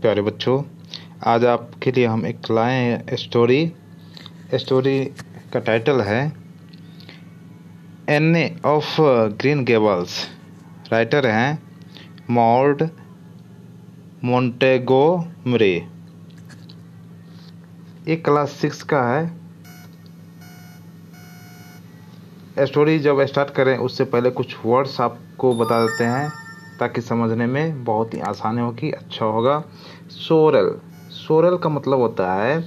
प्यारे बच्चों आज आपके लिए हम एक लाए uh, हैं स्टोरी स्टोरी का टाइटल है Anne of Green Gables writer हैं मॉर्ड मोंटेगो मरे ये क्लास सिक्स का है स्टोरी जब स्टार्ट करें उससे पहले कुछ वर्ड्स आपको बता देते हैं ताकि समझने में बहुत ही आसानी होगी अच्छा होगा सोरल सोरल का मतलब होता है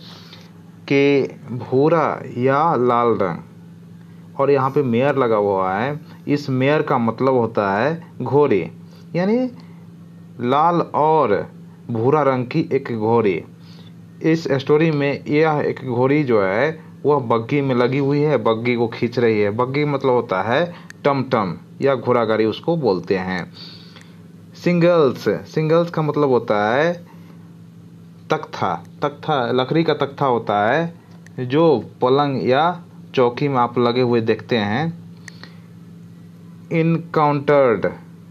कि भूरा या लाल रंग और यहाँ पे मेयर लगा हुआ है इस मेयर का मतलब होता है घोड़ी यानी लाल और भूरा रंग की एक घोड़ी इस स्टोरी में यह एक घोड़ी जो है वह बग्गी में लगी हुई है बग्गी को खींच रही है बग्गी मतलब होता है टम टम या घोड़ा गाड़ी उसको बोलते हैं सिंगल्स सिंगल्स का मतलब होता है तख्ता तख्ता लकड़ी का तख्ता होता है जो पलंग या चौकी में आप लगे हुए देखते हैं इनकाउंटर्ड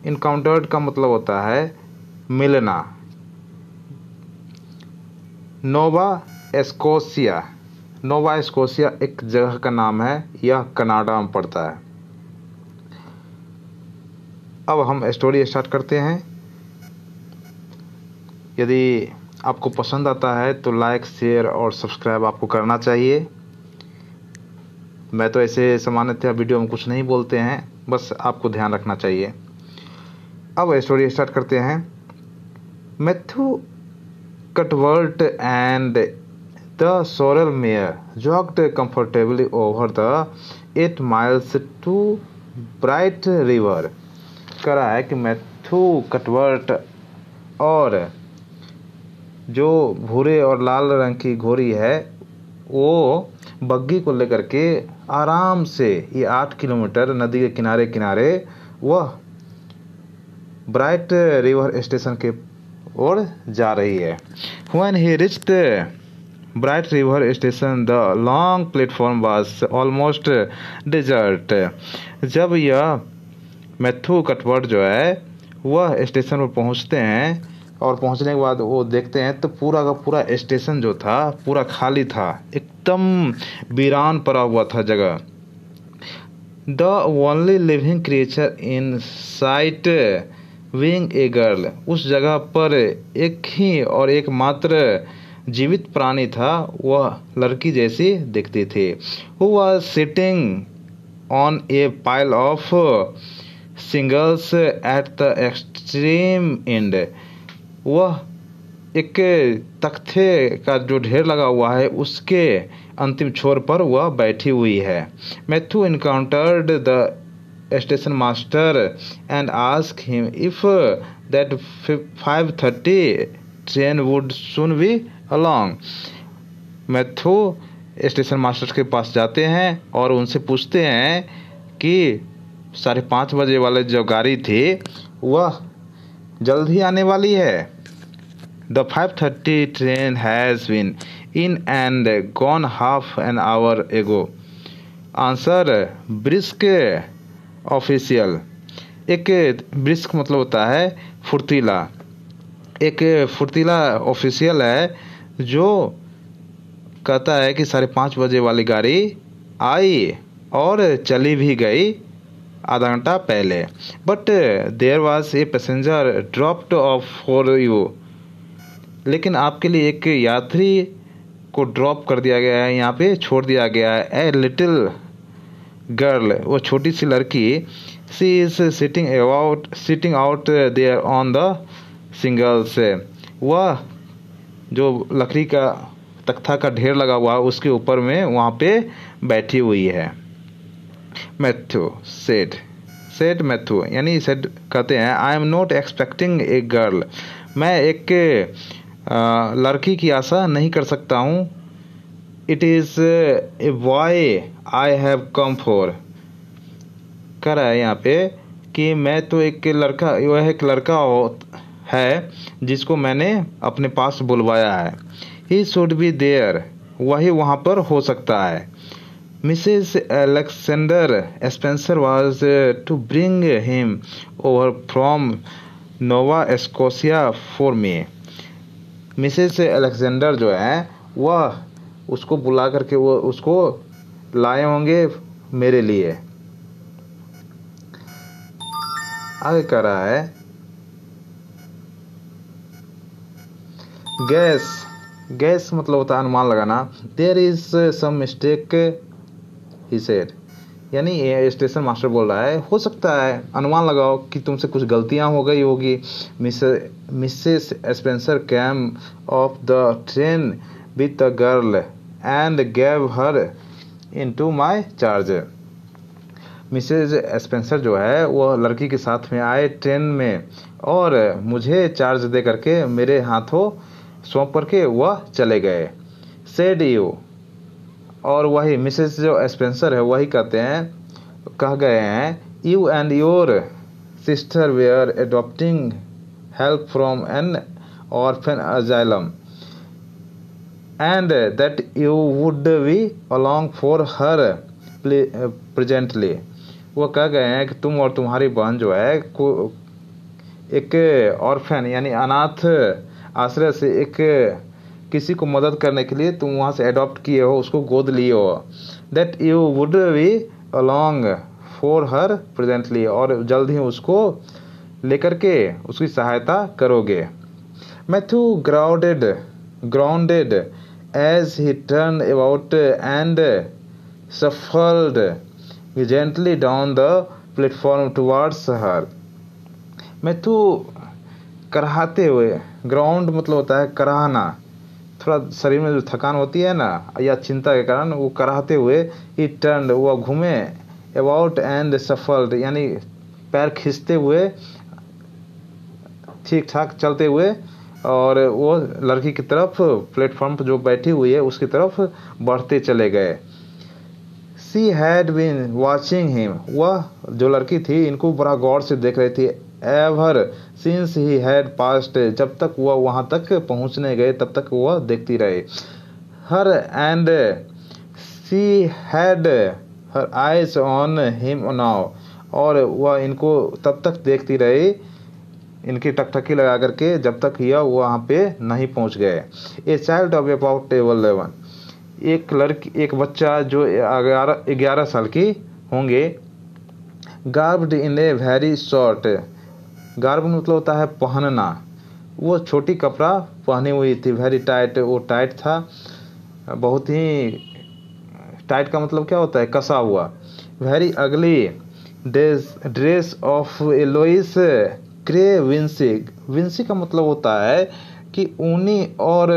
इनकाउंटर्ड का मतलब होता है मिलना नोवा एस्कोसिया नोवा एस्कोसिया एक जगह का नाम है यह कनाडा में पड़ता है अब हम स्टोरी स्टार्ट करते हैं यदि आपको पसंद आता है तो लाइक शेयर और सब्सक्राइब आपको करना चाहिए मैं तो ऐसे सामान्यतः वीडियो में कुछ नहीं बोलते हैं बस आपको ध्यान रखना चाहिए अब स्टोरी स्टार्ट करते हैं Matthew Cuthbert and the sorrel mare jogged comfortably over the eight miles to Bright River करा है कि मैथ्यू कटवर्ट और जो भूरे और लाल रंग की घोड़ी है वो बग्गी को लेकर के आराम से ये आठ किलोमीटर नदी के किनारे किनारे वह ब्राइट रिवर स्टेशन के ओर जा रही है when he reached Bright River station the long platform was almost deserted जब यह मैथू कटवर्ड जो है वह स्टेशन पर पहुंचते हैं और पहुंचने के बाद वो देखते हैं तो पूरा का पूरा स्टेशन जो था पूरा खाली था एकदम वीरान पड़ा हुआ था जगह the only living creature in sight being a girl उस जगह पर एक ही और एकमात्र जीवित प्राणी था वह लड़की जैसी दिखती थी वो वह sitting on a pile of shingles at the extreme end वह एक तख्ते का जो ढेर लगा हुआ है उसके अंतिम छोर पर वह बैठी हुई है Matthew encountered the station master and ask him if that five thirty train would soon be along Matthew station master के पास जाते हैं और उनसे पूछते हैं कि साढ़े पाँच बजे वाले जो गाड़ी थी वह जल्द ही आने वाली है the five thirty train has been in and gone half an hour ago answer brisk official एक ब्रिस्क मतलब होता है फुर्तीला एक फुर्तीला ऑफिशियल है जो कहता है कि साढ़े पाँच बजे वाली गाड़ी आई और चली भी गई आधा घंटा पहले but there was a passenger dropped off for you लेकिन आपके लिए एक यात्री को ड्रॉप कर दिया गया है यहाँ पे छोड़ दिया गया है ए लिटिल गर्ल वो छोटी सी लड़की she is sitting about sitting out there on the shingles वह जो लकड़ी का तख्ता का ढेर लगा हुआ है उसके ऊपर में वहाँ पे बैठी हुई है मैथ्यू सेड सेड मैथ्यू यानी सेड कहते हैं I am not expecting a girl मैं एक लड़की की आशा नहीं कर सकता हूँ it is a boy I have come for कह रहा है यहाँ पे कि मैं तो एक लड़का वह एक लड़का हो है जिसको मैंने अपने पास बुलवाया है ही शुड बी देयर वही वहाँ पर हो सकता है Mrs. Alexander Spencer was uh, to bring him over from Nova Scotia for me. Mrs Alexander जो है वह उसको बुला करके वो उसको लाए होंगे मेरे लिए आगे कह रहा है गैस गैस मतलब होता है अनुमान लगाना there is some mistake he said यानी स्टेशन मास्टर बोल रहा है हो सकता है अनुमान लगाओ कि तुमसे कुछ गलतियां हो गई होगी Miss Mrs Spencer came off the train with the girl and gave her into my charge Mrs Spencer जो है वह लड़की के साथ में आए ट्रेन में और मुझे चार्ज दे करके मेरे हाथों सौंप करके वह चले गए सेड यू और वही मिसेस जो स्पेंसर है वही कहते हैं कह गए हैं you and your sister they are adopting help from an orphan asylum and that you would be along for her presently वो कह गए हैं कि तुम और तुम्हारी बहन जो है एक ऑर्फेन यानी अनाथ आश्रय से एक किसी को मदद करने के लिए तुम वहाँ से अडॉप्ट किए हो उसको गोद लिए हो that you would be along for her presently और जल्द ही उसको लेकर के उसकी सहायता करोगे Matthew grounded grounded as he turn about and shuffled gently down the platform towards her Matthew कराहते हुए ग्राउंड मतलब होता है कराहना थोड़ा शरीर में जो थकान होती है ना या चिंता के कारण वो कराहते हुए ही टर्न वह घूमे अबाउट एंड सफल्ड यानी पैर खींचते हुए ठीक ठाक चलते हुए और वो लड़की की तरफ प्लेटफॉर्म पर जो बैठी हुई है उसकी तरफ बढ़ते चले गए she had been watching him वह जो लड़की थी इनको बड़ा गौर से देख रही थी ever since he had passed जब तक वह वहाँ तक पहुँचने गए तब तक वह देखती रहे her and she had her eyes on him now और वह इनको तब तक देखती रही इनकी टकटकी लगा करके जब तक यह वहाँ पे नहीं पहुँच गए a child of about eleven एक लड़की एक बच्चा जो ग्यारह साल की होंगे garbed in a very short garb मतलब होता है पहनना वो छोटी कपड़ा पहनी हुई थी वेरी टाइट वो टाइट था बहुत ही टाइट का मतलब क्या होता है कसा हुआ very ugly dress dress of yellowish grey wincey wincey का मतलब होता है कि ऊनी और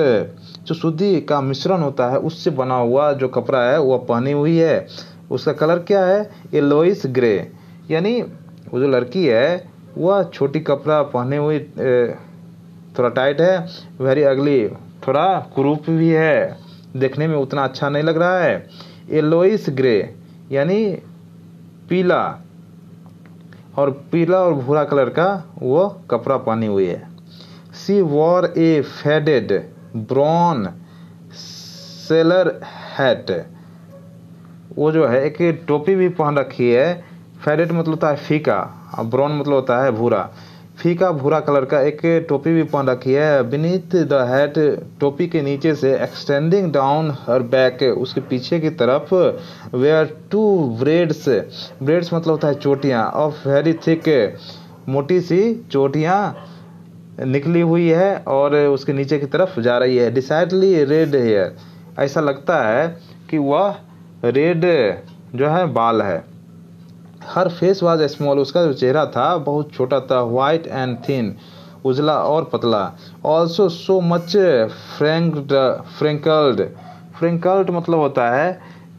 जो शुद्धि का मिश्रण होता है उससे बना हुआ जो कपड़ा है वह पहनी हुई है उसका कलर क्या है एलोइस ग्रे यानी वो जो लड़की है वह छोटी कपड़ा पहने हुए थोड़ा टाइट है वेरी अगली थोड़ा क्रूप भी है देखने में उतना अच्छा नहीं लग रहा है एलोइस ग्रे यानी पीला और पीला और भूरा कलर का वो कपड़ा पहनी हुई है she wore a faded brown sailor hat वो जो है एक टोपी भी पहन रखी है फेडेड मतलब था फीका ब्राउन मतलब होता है भूरा फीका भूरा कलर का एक टोपी भी पहन रखी है बीनीथ द हैट टोपी के नीचे से एक्सटेंडिंग डाउन हर बैक उसके पीछे की तरफ were two braids braids मतलब होता है चोटियाँ और वेरी थिक मोटी सी चोटियाँ निकली हुई है और उसके नीचे की तरफ जा रही है डिसाइडली रेड हेयर ऐसा लगता है कि वह रेड जो है बाल है हर फेस वाज स्मॉल उसका जो चेहरा था बहुत छोटा था वाइट एंड थिन उजला और पतला ऑल्सो सो मच फ्रेंक्ड फ्रेंकल्ड फ्रेंकल्ड मतलब होता है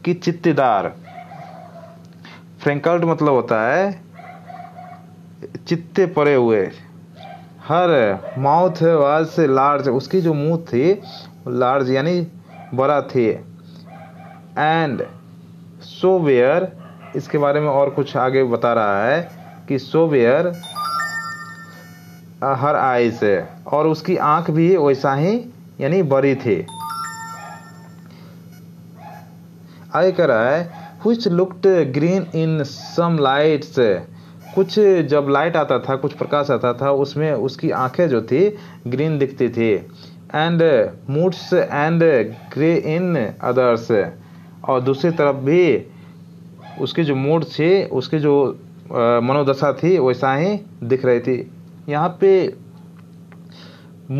कि चित्तेदार फ्रेंकल्ड मतलब होता है चित्ते पड़े हुए हर माउथ वाज से लार्ज उसकी जो मुंह थी लार्ज यानी बड़ा थी एंड सो वेयर इसके बारे में और कुछ आगे बता रहा है कि सोवेयर हर आई से और उसकी आंख भी वैसा ही यानी बड़ी थी आगे कह रहा है कुछ looked green in some lights कुछ जब लाइट आता था कुछ प्रकाश आता था उसमें उसकी आंखें जो थी ग्रीन दिखती थी and moods and grey in others और दूसरी तरफ भी उसके जो मूड थे उसके जो मनोदशा थी वैसा ही दिख रही थी यहाँ पे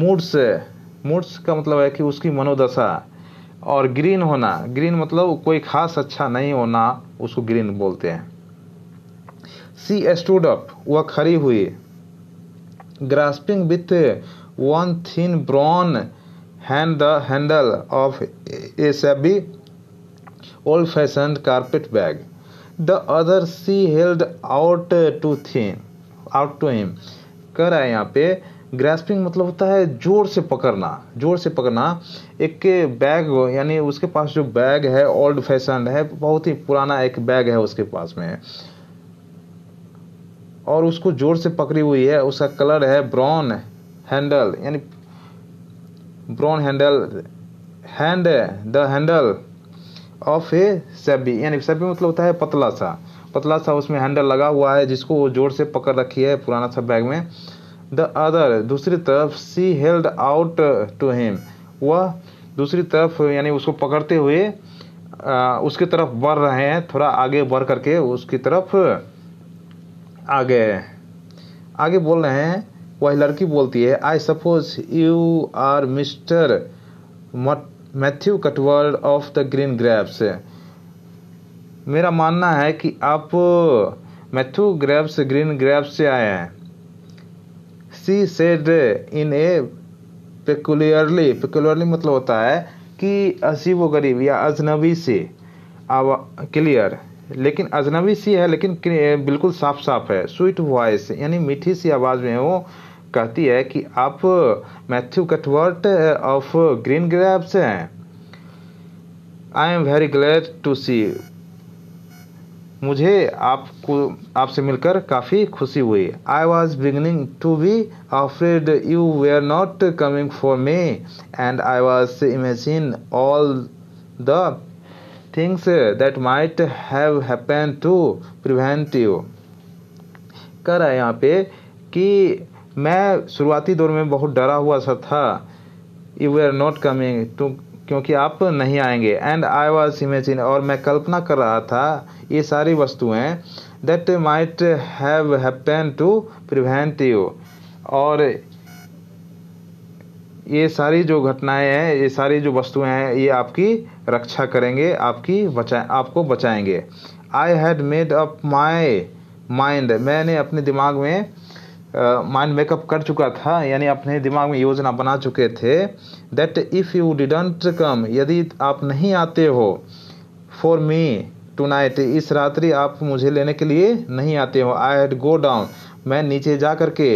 मूड्स मूड्स का मतलब है कि उसकी मनोदशा और ग्रीन होना ग्रीन मतलब कोई खास अच्छा नहीं होना उसको ग्रीन बोलते हैं सी स्टूड अप वह खड़ी हुई grasping with one thin brown hand the handle of a shabby old fashion carpet bag the other she held out to थी आउट टू हिम कह रहा है यहाँ पे ग्रेस्पिंग मतलब होता है जोर से पकड़ना जोर से पकड़ना एक के बैग यानी उसके पास जो बैग है ओल्ड फैशन है बहुत ही पुराना एक बैग है उसके पास में और उसको जोर से पकड़ी हुई है उसका कलर है ब्राउन हैंडल यानी brown handle hand the handle of a shabby यानी सेबी मतलब होता है पतला सा पतला सा उसमें हैंडल लगा हुआ है जिसको वो जोर से पकड़ रखी है पुराना सा बैग में द अदर दूसरी तरफ she held out to him वह दूसरी तरफ यानी उसको पकड़ते हुए आ, उसकी तरफ बढ़ रहे हैं थोड़ा आगे बढ़ करके उसकी तरफ आ गए आगे बोल रहे हैं वही लड़की बोलती है I suppose you are Mr Matt Matthew Cuthbert of the Green Gables मेरा मानना है कि आप मैथ्यू ग्रेप्स ग्रीन ग्रेप्स से आए हैं सी सेड इन ए पेकुलरली पेकुलरली मतलब होता है कि अजीब व गरीब या अजनबी सी क्लियर लेकिन अजनबी सी है लेकिन बिल्कुल साफ साफ है स्वीट वॉइस यानी मीठी सी आवाज़ में वो कहती है कि आप मैथ्यू कटवर्ट ऑफ ग्रीन से हैं I am very glad to see मुझे आपको आपसे मिलकर काफ़ी खुशी हुई I was beginning to be afraid you were not coming for me and I was imagine all the things that might have happen to prevent you कर रहा है यहाँ पे कि मैं शुरुआती दौर में बहुत डरा हुआ सा था यू आर नॉट कमिंग तुम क्योंकि आप नहीं आएंगे एंड आई वॉज इमेजिन और मैं कल्पना कर रहा था ये सारी वस्तुएं that might have happen to prevent you और ये सारी जो घटनाएं हैं ये सारी जो वस्तुएं हैं ये आपकी रक्षा करेंगे आपकी बचा आपको बचाएंगे I had made up my mind मैंने अपने दिमाग में माइंड मेकअप कर चुका था यानी अपने दिमाग में योजना बना चुके थे that if you didn't come यदि आप नहीं आते हो फॉर मी टू नाइट इस रात्रि आप मुझे लेने के लिए नहीं आते हो आई हैड गो डाउन मैं नीचे जा कर के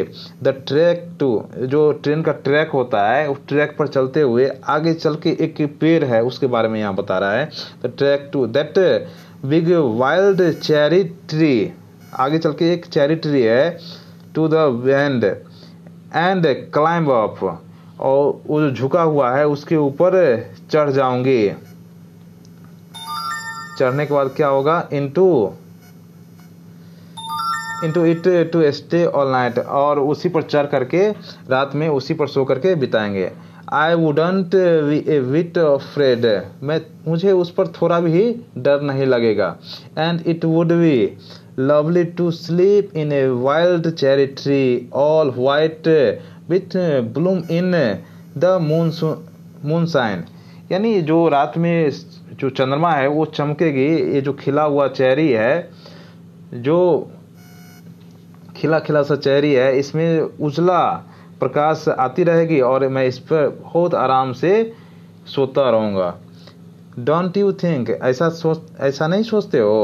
द ट्रैक टू जो ट्रेन का ट्रैक होता है उस ट्रैक पर चलते हुए आगे चल के एक पेड़ है उसके बारे में यहाँ बता रहा है the track to that big wild cherry tree tree आगे चल के एक चैरिट्री ट्री है to the end and climb up और वो जो झुका हुआ है उसके ऊपर चढ़ जाऊंगे चढ़ने के बाद क्या होगा into into it to stay all night और उसी पर चढ़ करके रात में उसी पर सो करके बिताएंगे आई वुडंट विट फ्रेड मैं मुझे उस पर थोड़ा भी डर नहीं लगेगा and it would be lovely to sleep in a wild cherry tree, all white with uh, bloom in the moon moonshine. यानी जो रात में जो चंद्रमा है वो चमकेगी ये जो खिला हुआ चेरी है जो खिला खिला सा चेरी है इसमें उजला प्रकाश आती रहेगी और मैं इस पर बहुत आराम से सोता रहूँगा डोंट यू थिंक ऐसा सोच ऐसा नहीं सोचते हो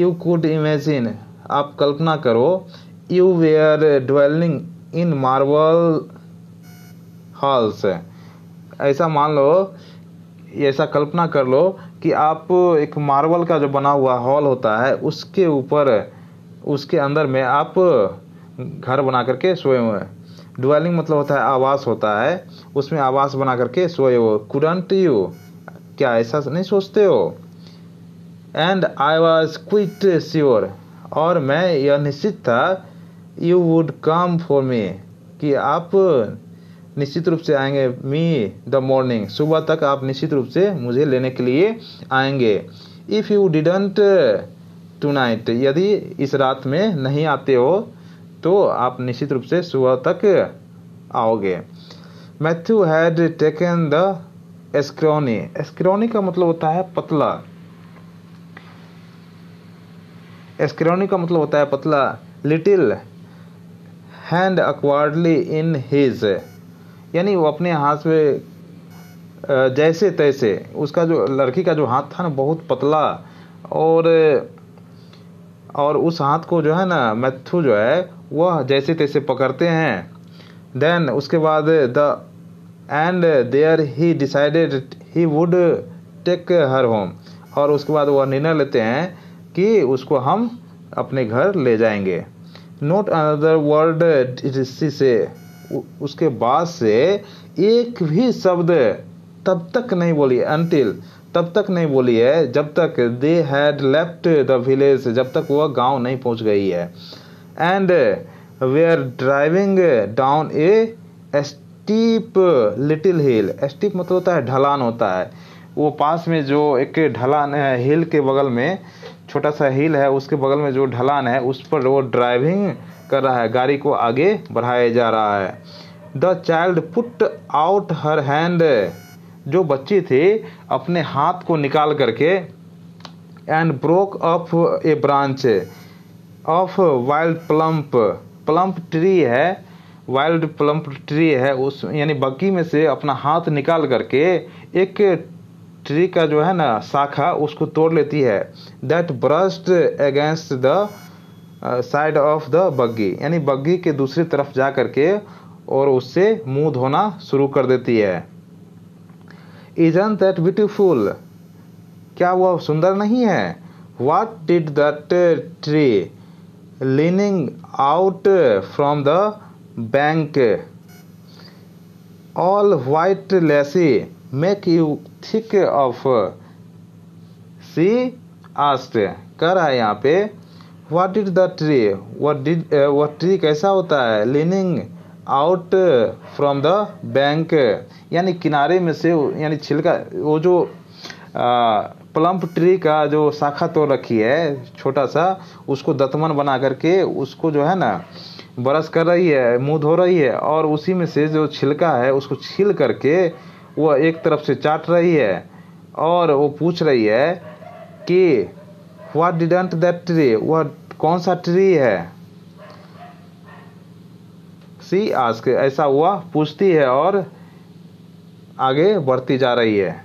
यू कुड इमेजिन आप कल्पना करो you were dwelling in marble halls ऐसा मान लो ऐसा कल्पना कर लो कि आप एक मार्बल का जो बना हुआ हॉल होता है उसके ऊपर उसके अंदर में आप घर बना करके सोए हुए हैं ड्वेलिंग मतलब होता है आवास होता है उसमें आवास बना करके सोए हुए कुडंट यू क्या ऐसा नहीं सोचते हो and I was quite sure और मैं यह निश्चित था you would come for me कि आप निश्चित रूप से आएंगे मी द मॉर्निंग सुबह तक आप निश्चित रूप से मुझे लेने के लिए आएंगे if you didn't tonight यदि इस रात में नहीं आते हो तो आप निश्चित रूप से सुबह तक आओगे Matthew had taken the scrawny scrawny का मतलब होता है पतला एस्क्रोनी का मतलब होता है पतला little hand awkwardly in his यानी वो अपने हाथ में जैसे तैसे उसका जो लड़की का जो हाथ था ना बहुत पतला और और उस हाथ को जो है ना मैथू जो है वह जैसे तैसे पकड़ते हैं देन उसके बाद the end there he decided he would take her home और उसके बाद वह निर्णय लेते हैं कि उसको हम अपने घर ले जाएंगे नोट अनदर वर्ड से उसके बाद से एक भी शब्द तब तक नहीं बोली अंतिल तब तक नहीं बोली है जब तक they had left the village जब तक वह गांव नहीं पहुंच गई है and were driving down a steep little hill steep मतलब होता है ढलान होता है वो पास में जो एक ढलान है हिल के बगल में छोटा सा हिल है उसके बगल में जो ढलान है उस पर वो ड्राइविंग कर रहा है गाड़ी को आगे बढ़ाया जा रहा है the child put out her hand जो बच्ची थी अपने हाथ को निकाल करके and broke up a branch of wild plum plum tree है वाइल्ड प्लम्प ट्री है उस यानी बग्गी में से अपना हाथ निकाल करके एक ट्री का जो है ना शाखा उसको तोड़ लेती है that brushed against the side of the buggy यानी बग्गी के दूसरी तरफ जा करके और उससे मुंह धोना शुरू कर देती है इजन दैट ब्यूटिफुल क्या वह सुंदर नहीं है what did that tree leaning out from the bank all white lacy make you think of she asked कह रहा है यहाँ पे what is the tree what did tree कैसा होता है leaning out from the bank यानी किनारे में से यानी छिलका वो जो प्लम्प ट्री का जो शाखा तो रखी है छोटा सा उसको दतमन बना करके उसको जो है ना ब्रश कर रही है मुंह धो रही है और उसी में से जो छिलका है उसको छील करके वह एक तरफ से चाट रही है और वो पूछ रही है कि वाट डिडेंट दैट ट्री वह कौन सा ट्री है सी के ऐसा हुआ पूछती है और आगे बढ़ती जा रही है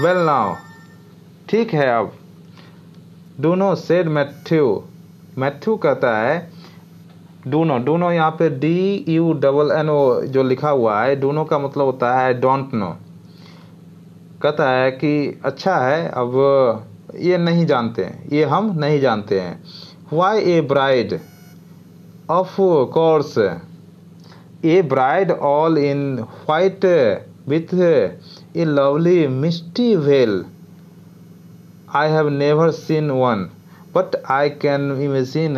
वेल well नाउ ठीक है अब dunno said Matthew Matthew कहता है डूनो डूनो यहाँ पे D U double N O जो लिखा हुआ है डूनो का मतलब होता है डोंट नो कहता है कि अच्छा है अब ये नहीं जानते ये हम नहीं जानते हैं why a bride of course a bride all in white with a lovely misty veil I have never seen one but I can imagine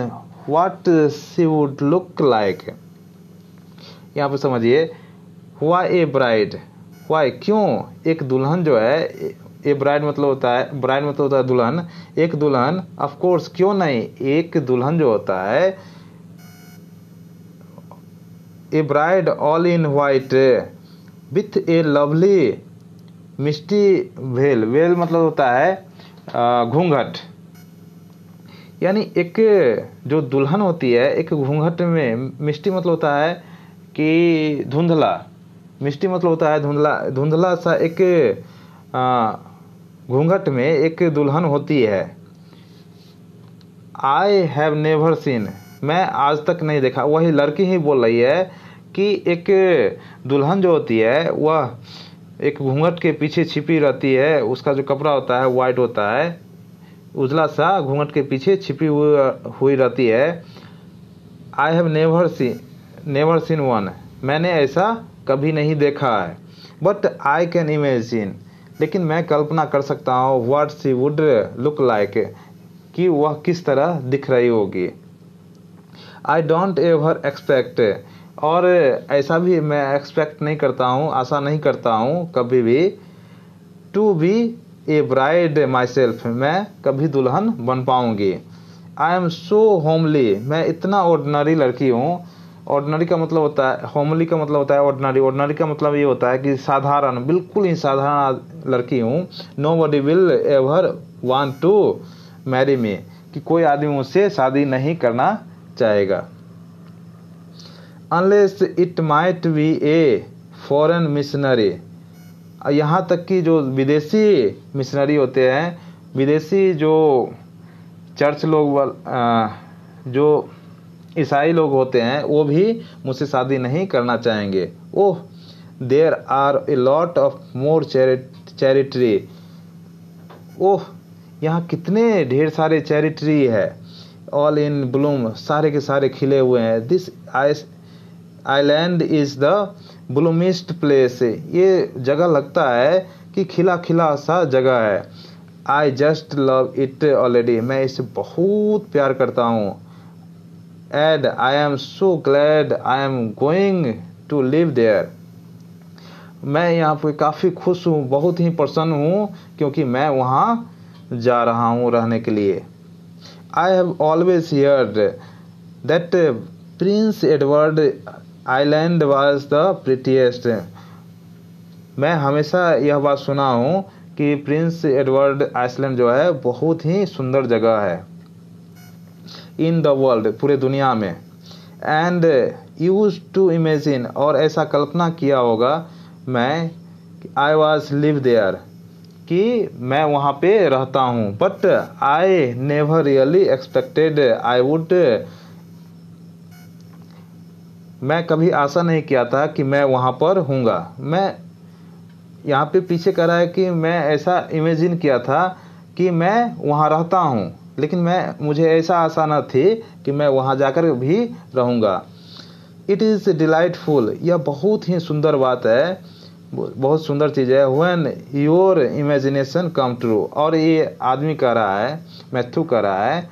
what she would look like. यहाँ पर समझिए हुआ ए ब्राइड वाई क्यों एक दुल्हन जो है a bride मतलब होता है ब्राइड मतलब होता है दुल्हन एक दुल्हन ऑफकोर्स क्यों नहीं एक दुल्हन जो होता है a bride all in white with a lovely misty veil veil मतलब होता है घूंघट यानी एक जो दुल्हन होती है एक घूंघट में मिष्टी मतलब होता है कि धुंधला मिष्टी मतलब होता है धुंधला धुंधला सा एक घूंघट में एक दुल्हन होती है आई हैव नेवर सीन मैं आज तक नहीं देखा वही लड़की ही बोल रही है कि एक दुल्हन जो होती है वह एक घूंघट के पीछे छिपी रहती है उसका जो कपड़ा होता है वाइट होता है उजला सा घूंघट के पीछे छिपी हुई हुई रहती है I have never seen never seen one मैंने ऐसा कभी नहीं देखा है बट आई कैन इमेजिन लेकिन मैं कल्पना कर सकता हूँ what she would look like कि वह किस तरह दिख रही होगी आई डोंट एवर एक्सपेक्ट और ऐसा भी मैं एक्सपेक्ट नहीं करता हूँ आशा नहीं करता हूँ कभी भी to be a bride myself मैं कभी दुल्हन बन पाऊंगी आई एम सो होमली मैं इतना ऑर्डनरी लड़की हूँ ऑर्डनरी का मतलब होता है होमली का मतलब होता है ऑर्डनरी ऑर्डनरी का मतलब ये होता है कि साधारण बिल्कुल ही साधारण लड़की हूँ nobody will ever want to marry me कि कोई आदमी मुझसे शादी नहीं करना चाहेगा unless it might be a foreign missionary यहाँ तक कि जो विदेशी मिशनरी होते हैं विदेशी जो चर्च लोग जो ईसाई लोग होते हैं वो भी मुझसे शादी नहीं करना चाहेंगे oh there are a lot of more cherry tree oh यहाँ कितने ढेर सारे चैरिटरी है ऑल इन ब्लूम सारे के सारे खिले हुए हैं this island is the bloomiest place ये जगह लगता है कि खिला खिला सा जगह है I just love it already मैं इसे बहुत प्यार करता हूँ and I am so glad I am going to live there मैं यहाँ पे काफ़ी खुश हूँ बहुत ही प्रसन्न हूँ क्योंकि मैं वहाँ जा रहा हूँ रहने के लिए I have always heard that Prince Edward Island was the prettiest मैं हमेशा यह बात सुना हूँ कि प्रिंस एडवर्ड आइसलैंड जो है बहुत ही सुंदर जगह है इन द वर्ल्ड पूरे दुनिया में एंड यूज टू इमेजिन और ऐसा कल्पना किया होगा मैं आई वॉज लिव देयर कि मैं वहाँ पे रहता हूँ but I never really expected I would मैं कभी आशा नहीं किया था कि मैं वहाँ पर हूँगा मैं यहाँ पे पीछे कर रहा है कि मैं ऐसा इमेजिन किया था कि मैं वहाँ रहता हूँ लेकिन मैं मुझे ऐसा आशा न थी कि मैं वहाँ जाकर भी रहूँगा इट इज़ डिलाइटफुल यह बहुत ही सुंदर बात है बहुत सुंदर चीज़ है when your imagination come true और ये आदमी कह रहा है मैथ्यू कह रहा है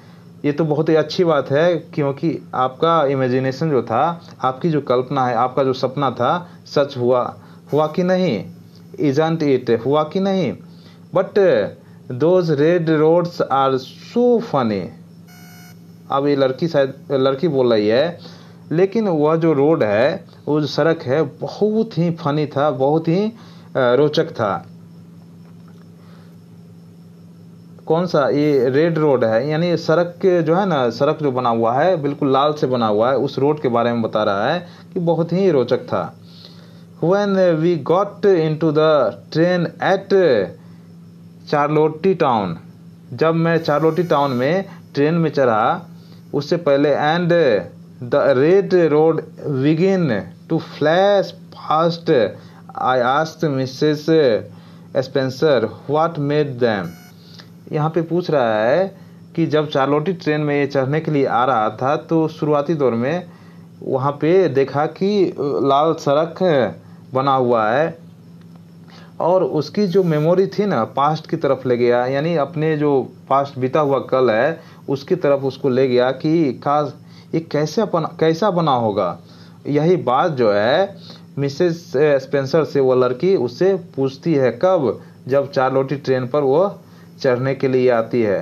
ये तो बहुत ही अच्छी बात है क्योंकि आपका इमेजिनेशन जो था आपकी जो कल्पना है आपका जो सपना था सच हुआ हुआ कि नहीं इजंट इट हुआ कि नहीं but those red roads are so funny अब ये लड़की शायद लड़की बोल रही है लेकिन वह जो रोड है वो जो सड़क है बहुत ही फनी था बहुत ही रोचक था कौन सा ये रेड रोड है यानी सड़क के जो है ना सड़क जो बना हुआ है बिल्कुल लाल से बना हुआ है उस रोड के बारे में बता रहा है कि बहुत ही रोचक था when we got into the train at Charlottetown जब मैं चार्लोटी टाउन में ट्रेन में चढ़ा उससे पहले and the red road began to flash past I asked Mrs Spencer what made them यहाँ पे पूछ रहा है कि जब चारलोटी ट्रेन में ये चढ़ने के लिए आ रहा था तो शुरुआती दौर में वहाँ पे देखा कि लाल सड़क बना हुआ है और उसकी जो मेमोरी थी ना पास्ट की तरफ ले गया यानी अपने जो पास्ट बीता हुआ कल है उसकी तरफ उसको ले गया कि खास ये कैसे अपन कैसा बना होगा यही बात जो है मिसेस स्पेंसर से वो लड़की उससे पूछती है कब जब चार लोटी ट्रेन पर वो चढ़ने के लिए आती है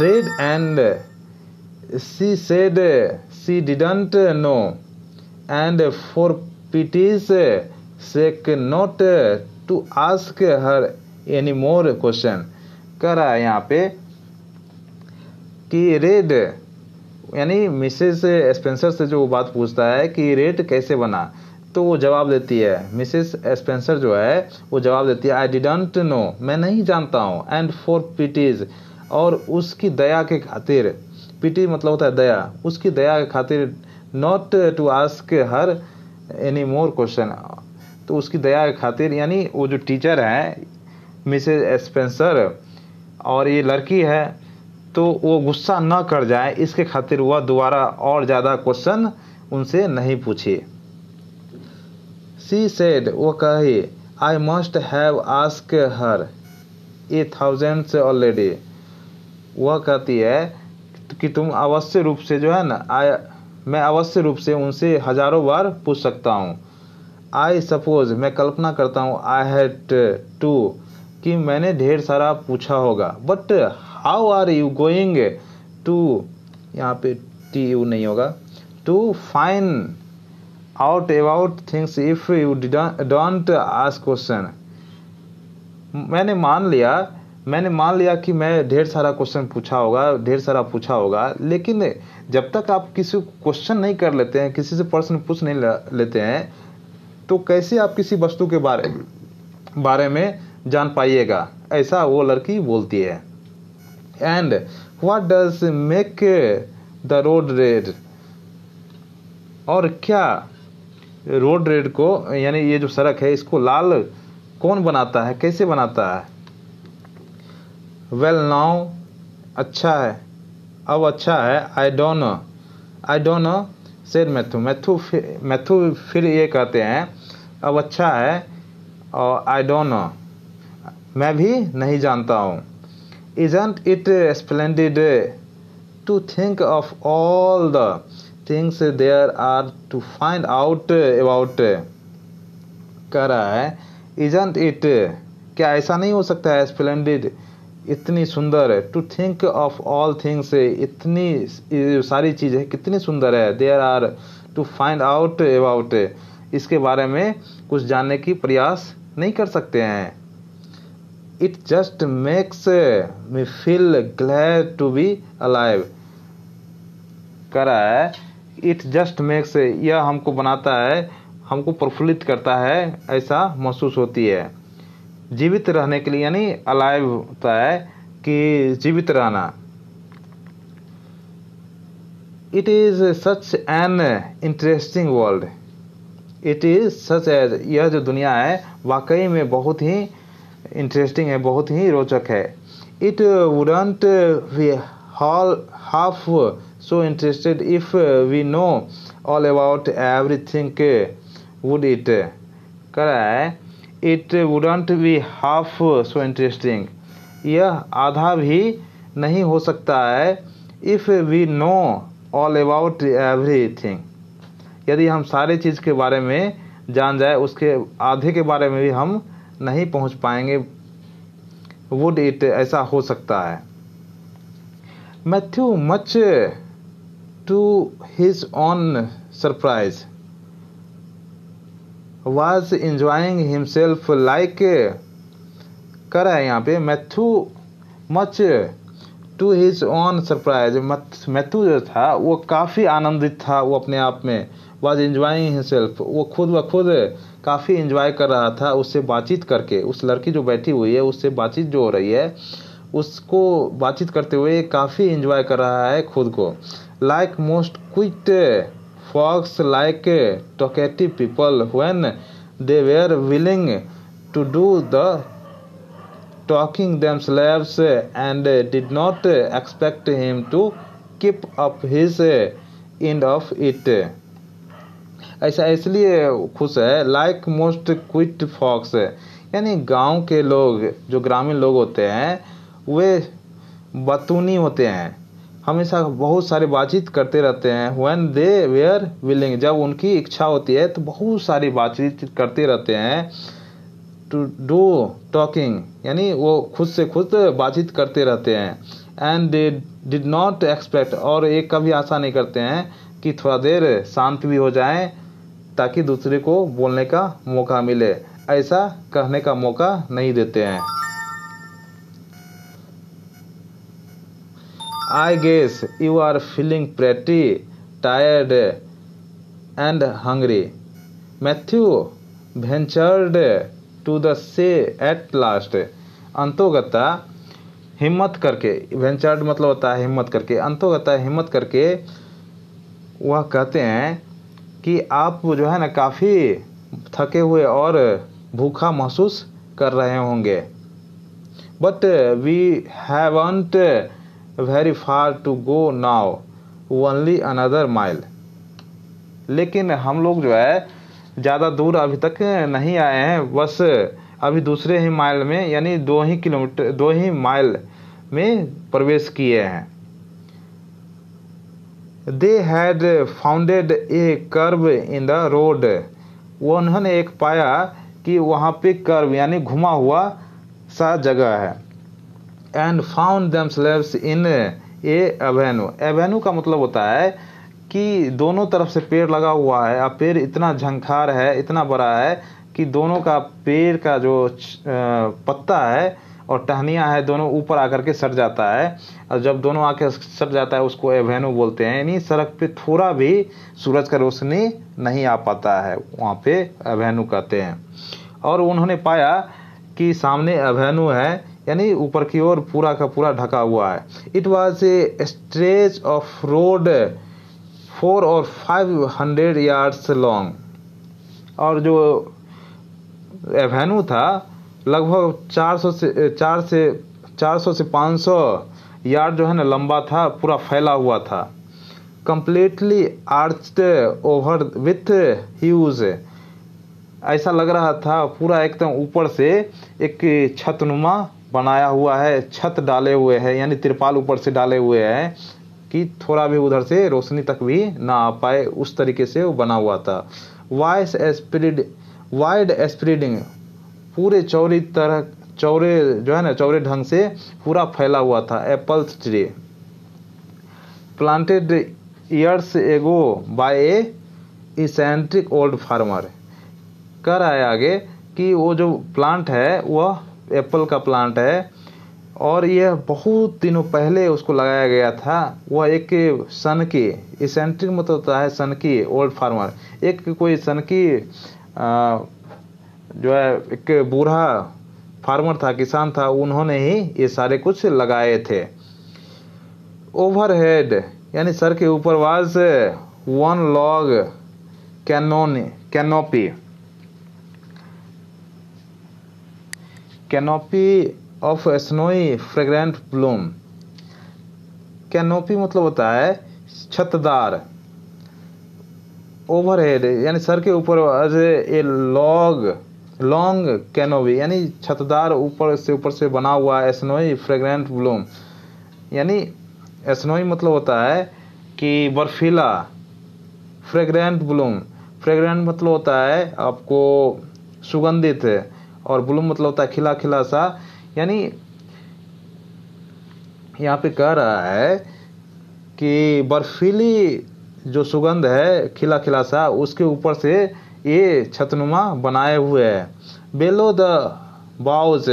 red and she said she didn't know and for pity's sake not to ask her any more question कर रहा है यहाँ पे कि रेड यानी मिसेस स्पेंसर से जो बात पूछता है कि रेड कैसे बना तो वो जवाब देती है मिसेस स्पेंसर जो है वो जवाब देती है आई डिडंट नो मैं नहीं जानता हूँ एंड फॉर पिटीज और उसकी दया के खातिर पिटी मतलब होता है दया उसकी दया के खातिर not to ask her any more question तो उसकी दया के खातिर यानी वो जो टीचर है मिसेज स्पेंसर और ये लड़की है तो वो गुस्सा ना कर जाए इसके खातिर वह दोबारा और ज़्यादा क्वेश्चन उनसे नहीं पूछी सी सेड वो कही I must have ask her a thousand से ऑलरेडी वह कहती है कि तुम अवश्य रूप से जो है ना आई मैं अवश्य रूप से उनसे हजारों बार पूछ सकता हूँ आई सपोज मैं कल्पना करता हूँ आई हैड टू कि मैंने ढेर सारा पूछा होगा but how are you going to यहाँ पे टी यू नहीं होगा to find out about things if you don't ask question मैंने मान लिया मैंने मान लिया कि मैं ढेर सारा क्वेश्चन पूछा होगा ढेर सारा पूछा होगा लेकिन जब तक आप किसी को क्वेश्चन नहीं कर लेते हैं किसी से पर्सन पूछ नहीं लेते हैं तो कैसे आप किसी वस्तु के बारे बारे में जान पाइएगा ऐसा वो लड़की बोलती है and what does make the road red और क्या रोड रेड को यानी ये जो सड़क है इसको लाल कौन बनाता है कैसे बनाता है वेल नाउ अच्छा है अब अच्छा है I don't know I don't know said Matthew Matthew Matthew फिर ये कहते हैं अब अच्छा है और आई डोंट नो मैं भी नहीं जानता हूँ isn't it splendid to think of all the things there are to find out about कह रहा है इजंट इट क्या ऐसा नहीं हो सकता है स्प्लेंडेड इतनी सुंदर to think of all things इतनी सारी चीज़ें कितनी सुंदर है there are to find out about इसके बारे में कुछ जानने की प्रयास नहीं कर सकते हैं it just makes me feel glad to be alive करा रहा है इट जस्ट मेक्स यह हमको बनाता है हमको प्रफुल्लित करता है ऐसा महसूस होती है जीवित रहने के लिए यानी अलाइव होता है कि जीवित रहना it is such an interesting world it is such as यह जो दुनिया है वाकई में बहुत ही इंटरेस्टिंग है बहुत ही रोचक है it wouldn't we hall half so interested if uh, we know all about everything uh, would it correct it wouldn't be half so interesting यह आधा भी नहीं हो सकता है if we know all about everything यदि हम सारे चीज़ के बारे में जान जाए उसके आधे के बारे में भी हम नहीं पहुंच पाएंगे वुड इट ऐसा हो सकता है Matthew much to his own surprise, was enjoying himself like कर है यहाँ पे Matthew much to his own surprise Matthew जो था वो काफ़ी आनंदित था वो अपने आप में वॉज इन्जॉइंग हिमसेल्फ वो खुद ब खुद काफ़ी इन्जॉय कर रहा था उससे बातचीत करके उस लड़की जो बैठी हुई है उससे बातचीत जो हो रही है उसको बातचीत करते हुए काफ़ी इन्जॉय कर रहा है खुद को like most quit folks like talkative people when they were willing to do the talking themselves and did not expect him to keep up his end of it ऐसा इसलिए खुश है लाइक मोस्ट क्विट फॉक्स यानी गांव के लोग जो ग्रामीण लोग होते हैं वे बतूनी होते हैं हमेशा बहुत सारे बातचीत करते रहते हैं वैन दे वेयर विलिंग जब उनकी इच्छा होती है तो बहुत सारी बातचीत करते रहते हैं टू डू टॉकिंग यानी वो खुद से खुद बातचीत करते रहते हैं and they did not expect और एक कभी आशा नहीं करते हैं कि थोड़ा देर शांत भी हो जाए ताकि दूसरे को बोलने का मौका मिले ऐसा कहने का मौका नहीं देते हैं I guess you are feeling pretty tired and hungry Matthew ventured to the say at last अंतोगता हिम्मत करके वेंचर्ड मतलब होता है हिम्मत करके अंतोगता हिम्मत करके वह कहते हैं कि आप जो है ना काफ़ी थके हुए और भूखा महसूस कर रहे होंगे but we haven't very far to go now only another mile लेकिन हम लोग जो है ज़्यादा दूर अभी तक नहीं आए हैं बस अभी दूसरे ही माइल में यानी दो ही किलोमीटर दो ही माइल में प्रवेश किए हैं they had founded a curve in the road उन्होंने एक पाया कि वहाँ पे कर्व यानी घुमा हुआ सा जगह है and found themselves in a avenue avenue का मतलब होता है कि दोनों तरफ से पेड़ लगा हुआ है और पेड़ इतना झंखार है इतना बड़ा है कि दोनों का पेड़ का जो पत्ता है और टहनियाँ है दोनों ऊपर आकर के सट जाता है और जब दोनों आके सट जाता है उसको एवेन्यू बोलते हैं यानी सड़क पे थोड़ा भी सूरज का रोशनी नहीं आ पाता है वहाँ पे एवेन्यू कहते हैं और उन्होंने पाया कि सामने एवेन्यू है यानी ऊपर की ओर पूरा का पूरा ढका हुआ है it was a stretch of road four और फाइव हंड्रेड यार्ड्स लॉन्ग और जो एवेन्यू था लगभग चार सौ से चार से चार सौ से पाँच सौ यार्ड जो है ना लंबा था पूरा फैला हुआ था completely arched over with huge ऐसा लग रहा था पूरा एकदम ऊपर से एक छतनुमा बनाया हुआ है छत डाले हुए है यानी तिरपाल ऊपर से डाले हुए हैं कि थोड़ा भी उधर से रोशनी तक भी ना आ पाए उस तरीके से वो बना हुआ था वाइस एस्प्रिड वाइड एस्प्रिडिंग पूरे चौरी तरह चौरे जो है ना चौरे ढंग से पूरा फैला हुआ था apple tree planted years ago by a eccentric old farmer कर आए आगे कि वो जो प्लांट है वह एप्पल का प्लांट है और यह बहुत दिनों पहले उसको लगाया गया था वह एक सन की इसेंट्रिक मतलब होता है की ओल्ड फार्मर एक कोई सन की जो है एक बूढ़ा फार्मर था किसान था उन्होंने ही ये सारे कुछ लगाए थे ओवरहेड यानी सर के was one long canon canopy canopy of snowy fragrant bloom canopy मतलब होता है छतदार ओवर हेड यानी सर के ऊपर ए लॉग लॉन्ग कैनोवी यानी छतदार ऊपर से ऊपर से बना हुआ एसनोई फ्रेग्रेंट ब्लूम यानी एसनोई मतलब होता है कि बर्फीला फ्रेग्रेंट ब्लूम फ्रेग्रेंट मतलब होता है आपको सुगंधित है और ब्लूम मतलब होता है खिला खिला सा यानी यहाँ पे कह रहा है कि बर्फीली जो सुगंध है खिला खिला सा उसके ऊपर से ये छतनुमा बनाए हुए है below the boughs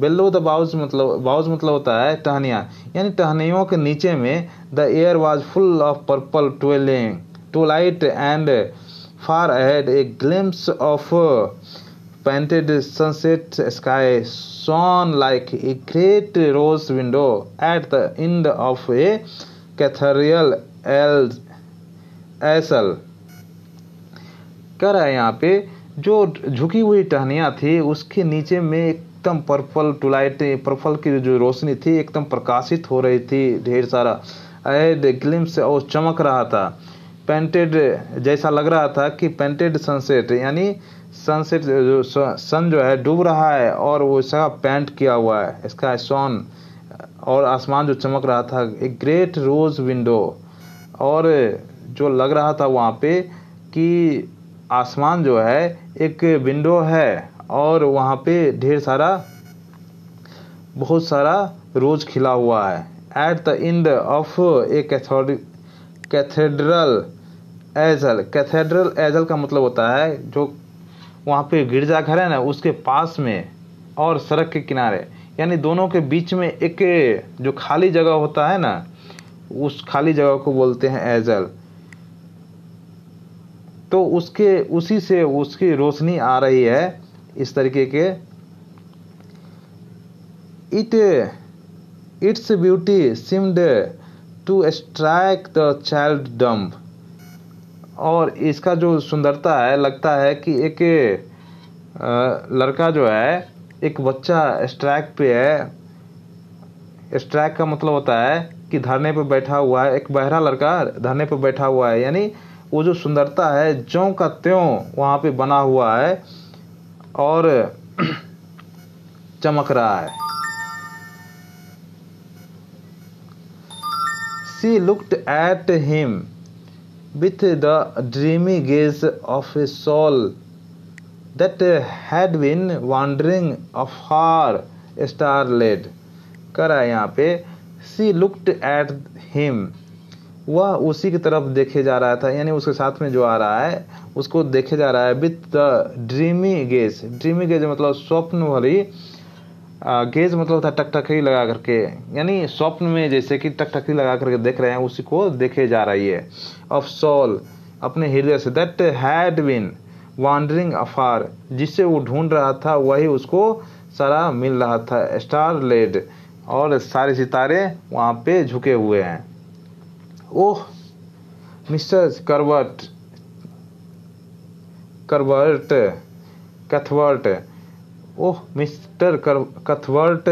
below the boughs मतलब बाउज मतलब होता है टहनिया यानी टहनियों के नीचे में the air was full of purple ट्वेलिंग टू लाइट and far ahead a glimpse of painted sunset sky shone like a great rose window at the end of a cathedral aisle कह रहा है यहाँ पे जो झुकी हुई टहनियाँ थी उसके नीचे में एकदम पर्पल टूलाइट पर्पल की जो रोशनी थी एकदम प्रकाशित हो रही थी ढेर सारा एड ग्लिम्स और चमक रहा था पेंटेड जैसा लग रहा था कि पेंटेड सनसेट यानी सन से जो सन जो है डूब रहा है और वो इसका पेंट किया हुआ है इसका सोन और आसमान जो चमक रहा था एक ग्रेट रोज विंडो और जो लग रहा था वहाँ पे कि आसमान जो है एक विंडो है और वहाँ पे ढेर सारा बहुत सारा रोज खिला हुआ है at the end of a cathedral aisle cathedral aisle का मतलब होता है जो वहाँ पे गिरजाघर है ना उसके पास में और सड़क के किनारे यानी दोनों के बीच में एक जो खाली जगह होता है ना उस खाली जगह को बोलते हैं एजल तो उसके उसी से उसकी रोशनी आ रही है इस तरीके के it its beauty seemed to strike the child dumb और इसका जो सुंदरता है लगता है कि एक लड़का जो है एक बच्चा स्ट्राइक पे है स्ट्रैक का मतलब होता है कि धरने पर बैठा हुआ है एक बहरा लड़का धरने पर बैठा हुआ है यानी वो जो सुंदरता है ज्यों का त्यों वहाँ पे बना हुआ है और चमक रहा है she looked at him with the dreamy gaze of a soul that had been wandering afar starlit. करा यहाँ पे सी लुक्ड एट हिम वह उसी की तरफ देखे जा रहा था यानी उसके साथ में जो आ रहा है उसको देखे जा रहा है with the dreamy gaze dreamy gaze मतलब स्वप्न भरी गेज मतलब होता है टकटकी लगा करके यानी स्वप्न में जैसे कि टकटकी लगा करके देख रहे हैं उसी को देखे जा रही है ऑफ सॉल अपने हृदय से that had been wandering afar जिसे वो ढूंढ रहा था वही उसको सारा मिल रहा था स्टार लेड और सारे सितारे वहाँ पे झुके हुए हैं ओह मिस्टर करवट करवर्ट कथवर्ट ओह मिस्टर कथवर्ट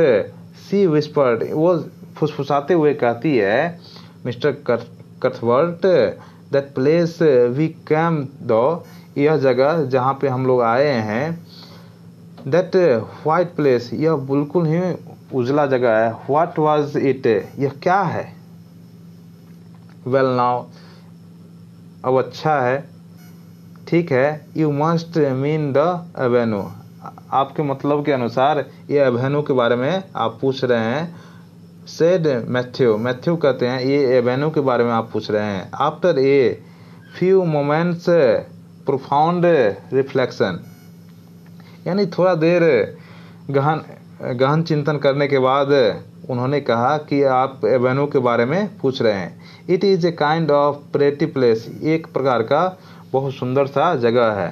सी विस्पर्ड वो फुसफुसाते हुए कहती है Mr Cuthbert that place we came through यह जगह जहाँ पे हम लोग आए हैं दैट वाइट प्लेस यह बिल्कुल ही उजला जगह है व्हाट वाज इट यह क्या है वेल well नाउ अब अच्छा है ठीक है you must mean the avenue आपके मतलब के अनुसार ये अभेनु के बारे में आप पूछ रहे हैं सेड मैथ्यू मैथ्यू कहते हैं ये एवेन्यू के बारे में आप पूछ रहे हैं after a few moments profound reflection यानी थोड़ा देर गहन गहन चिंतन करने के बाद उन्होंने कहा कि आप एवेन्यू के बारे में पूछ रहे हैं it is a kind of pretty place एक प्रकार का बहुत सुंदर सा जगह है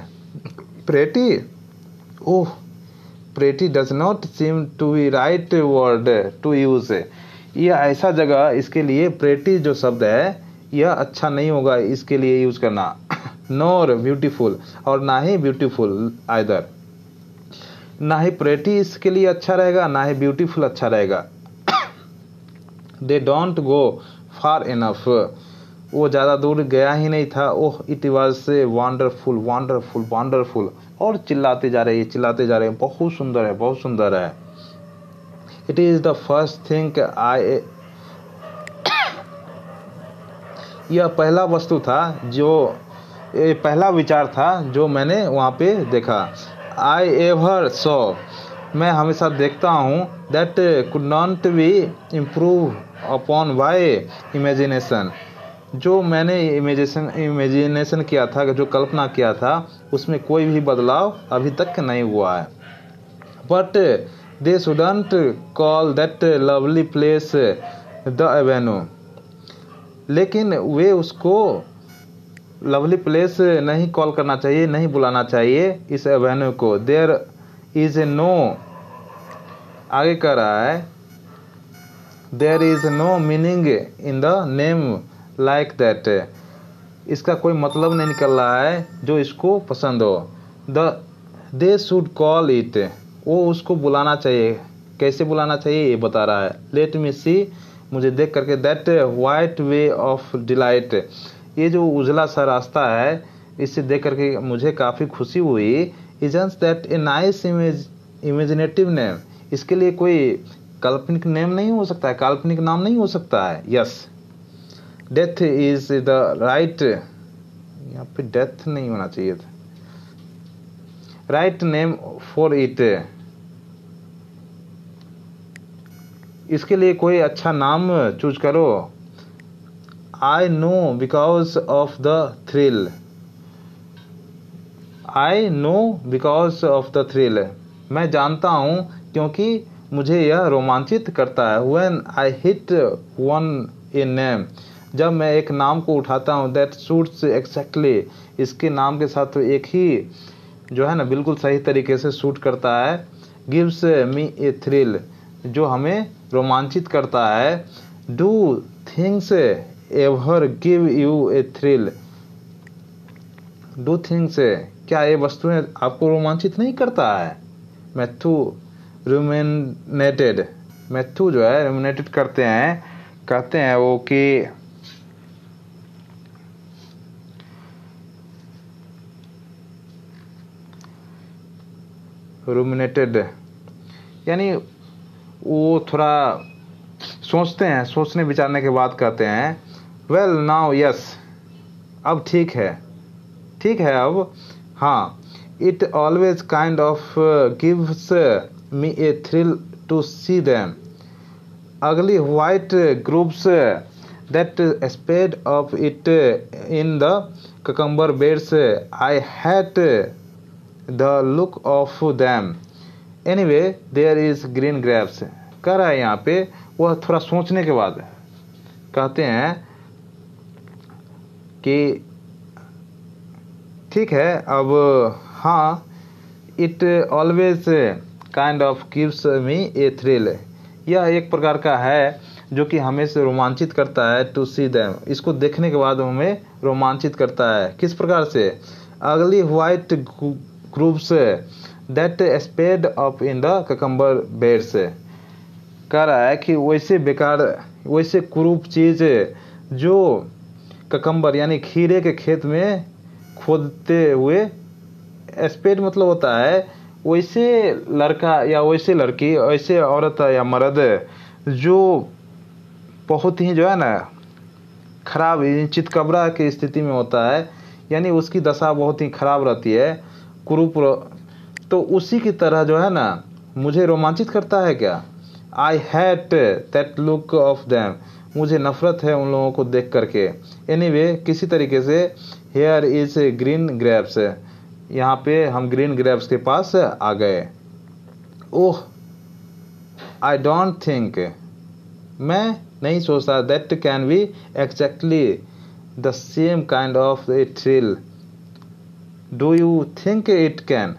pretty oh pretty does not seem to be right word to use यह ऐसा जगह इसके लिए pretty जो शब्द है यह अच्छा नहीं होगा इसके लिए यूज़ करना नोर ब्यूटीफुल और ना ही ब्यूटीफुल आइदर ना ही प्रेटी इसके लिए अच्छा रहेगा ना ही ब्यूटीफुल अच्छा रहेगा they don't go far enough वो ज़्यादा दूर गया ही नहीं था ओह इट वॉज से वांडरफुल वांडरफुल वांडरफुल और चिल्लाते जा रहे हैं चिल्लाते जा रहे हैं बहुत सुंदर है बहुत सुंदर है it is the first thing I यह पहला वस्तु था जो ये पहला विचार था जो मैंने वहाँ पे देखा आई एवर सो मैं हमेशा देखता हूँ that could not be improve upon by imagination जो मैंने इमेजेशन इमेजिनेशन किया था जो कल्पना किया था उसमें कोई भी बदलाव अभी तक नहीं हुआ है but they shouldn't call that lovely place the avenue लेकिन वे उसको लवली प्लेस नहीं कॉल करना चाहिए नहीं बुलाना चाहिए इस एवेन्यू को देयर इज़ ए नो आगे कर रहा है there is no meaning in the name like that इसका कोई मतलब नहीं निकल रहा है जो इसको पसंद हो the they should call it वो उसको बुलाना चाहिए कैसे बुलाना चाहिए ये बता रहा है लेट मी सी मुझे देख करके that white way of delight ये जो उजला सा रास्ता है इसे देख करके मुझे काफ़ी खुशी हुई isn't that a nice image imaginative name इसके लिए कोई काल्पनिक नेम नहीं हो सकता है काल्पनिक नाम नहीं हो सकता है yes yes. Death is the right यहाँ पे डेथ नहीं होना चाहिए था राइट नेम फॉर इट इसके लिए कोई अच्छा नाम चूज करो I know because of the thrill I know because of the thrill मैं जानता हूँ क्योंकि मुझे यह रोमांचित करता है when I hit on a name जब मैं एक नाम को उठाता हूँ दैट सूट्स एक्जैक्टली इसके नाम के साथ तो एक ही जो है ना बिल्कुल सही तरीके से सूट करता है गिव्स मी ए थ्रिल जो हमें रोमांचित करता है do things ever give you a thrill do things क्या ये वस्तुएं आपको रोमांचित नहीं करता है मैथू रोमिनेटेड मैथू जो है रोमिनेटेड करते हैं कहते हैं वो कि रूमिनेटेड यानी वो थोड़ा सोचते हैं सोचने विचारने के बाद कहते हैं वेल नाउ यस अब ठीक है ठीक है अब हाँ it always kind of gives me a thrill to see them ugly white groups that spread of it in the cucumber beds I hate the look of them anyway there is green grapes कह रहा है यहाँ पे वह थोड़ा सोचने के बाद कहते हैं कि ठीक है अब हाँ it always kind of gives me a thrill यह एक प्रकार का है जो कि हमें से रोमांचित करता है टू सी दैम इसको देखने के बाद हमें रोमांचित करता है किस प्रकार से ugly white groups that spread up in the cucumber beds कह रहा है कि वैसे बेकार वैसे क्रूप चीज़ जो ककम्बर यानी खीरे के खेत में खोदते हुए स्पेड मतलब होता है वैसे लड़का या वैसे लड़की वैसे औरत या मर्द जो बहुत ही जो है ना खराब चितकबरा की स्थिति में होता है यानी उसकी दशा बहुत ही खराब रहती है कुरुपुर तो उसी की तरह जो है ना मुझे रोमांचित करता है क्या I hate that look of them मुझे नफरत है उन लोगों को देख करके एनी anyway, किसी तरीके से हेयर इज ग्रीन ग्रेप्स यहाँ पे हम ग्रीन ग्रेप्स के पास आ गए ओह आई डोंट थिंक मैं नहीं सोचता that can be exactly the same kind of a thrill do you think it can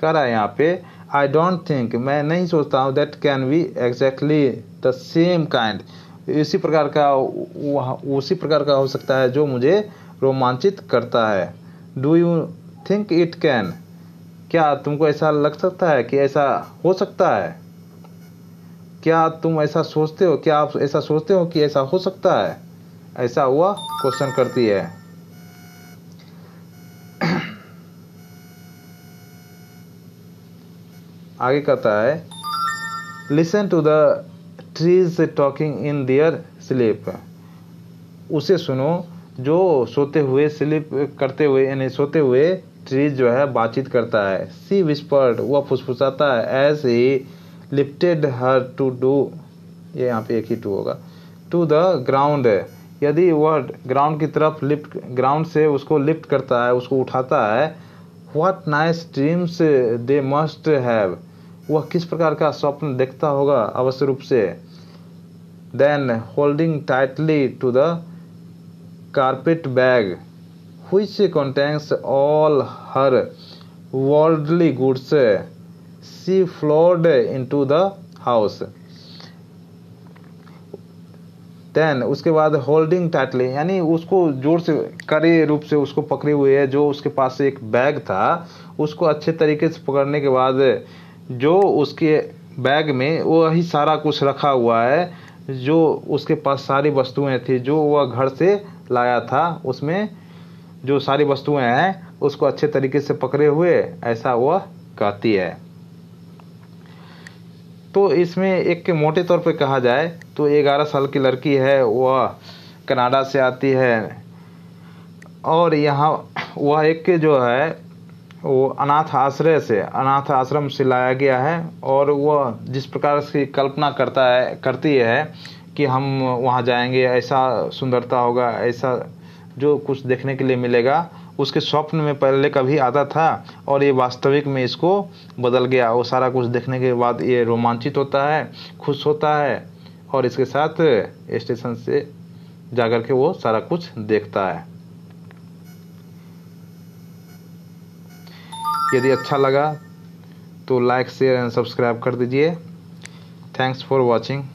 करा यहाँ पे आई डोंट थिंक मैं नहीं सोचता हूँ that can be exactly the same kind इसी प्रकार का उसी प्रकार का हो सकता है जो मुझे रोमांचित करता है do you think it can क्या तुमको ऐसा लग सकता है कि ऐसा हो सकता है क्या तुम ऐसा सोचते हो क्या आप ऐसा सोचते हो कि ऐसा हो सकता है ऐसा हुआ क्वेश्चन करती है आगे कहता है listen to the trees talking in their sleep उसे सुनो जो सोते हुए स्लीप करते हुए यानी सोते हुए ट्रीज जो है बातचीत करता है सी विस्पर्ड वह फुसफुसाता है as he lifted her to डू ये यहाँ पे एक ही टू होगा टू द ग्राउंड यदि वह ग्राउंड की तरफ लिफ्ट ग्राउंड से उसको लिफ्ट करता है उसको उठाता है what nice dreams they must have वह किस प्रकार का स्वप्न देखता होगा अवश्य रूप से then holding tightly to the carpet bag contains all her worldly goods she she into the house then उसके बाद होल्डिंग टाइटली यानी उसको जोर से कड़े रूप से उसको पकड़े हुए है जो उसके पास एक बैग था उसको अच्छे तरीके से पकड़ने के बाद जो उसके बैग में वही सारा कुछ रखा हुआ है जो उसके पास सारी वस्तुएं थी जो वह घर से लाया था उसमें जो सारी वस्तुएं हैं उसको अच्छे तरीके से पकड़े हुए ऐसा वह कहती है तो इसमें एक के मोटे तौर पे कहा जाए तो ग्यारह साल की लड़की है वह कनाडा से आती है और यहाँ वह एक के जो है वो अनाथ आश्रय से अनाथ आश्रम से लाया गया है और वह जिस प्रकार से कल्पना करता है करती है कि हम वहाँ जाएंगे ऐसा सुंदरता होगा ऐसा जो कुछ देखने के लिए मिलेगा उसके स्वप्न में पहले कभी आता था और ये वास्तविक में इसको बदल गया वो सारा कुछ देखने के बाद ये रोमांचित होता है खुश होता है और इसके साथ स्टेशन से जा के वो सारा कुछ देखता है यदि अच्छा लगा तो लाइक शेयर एंड सब्सक्राइब कर दीजिए थैंक्स फॉर वॉचिंग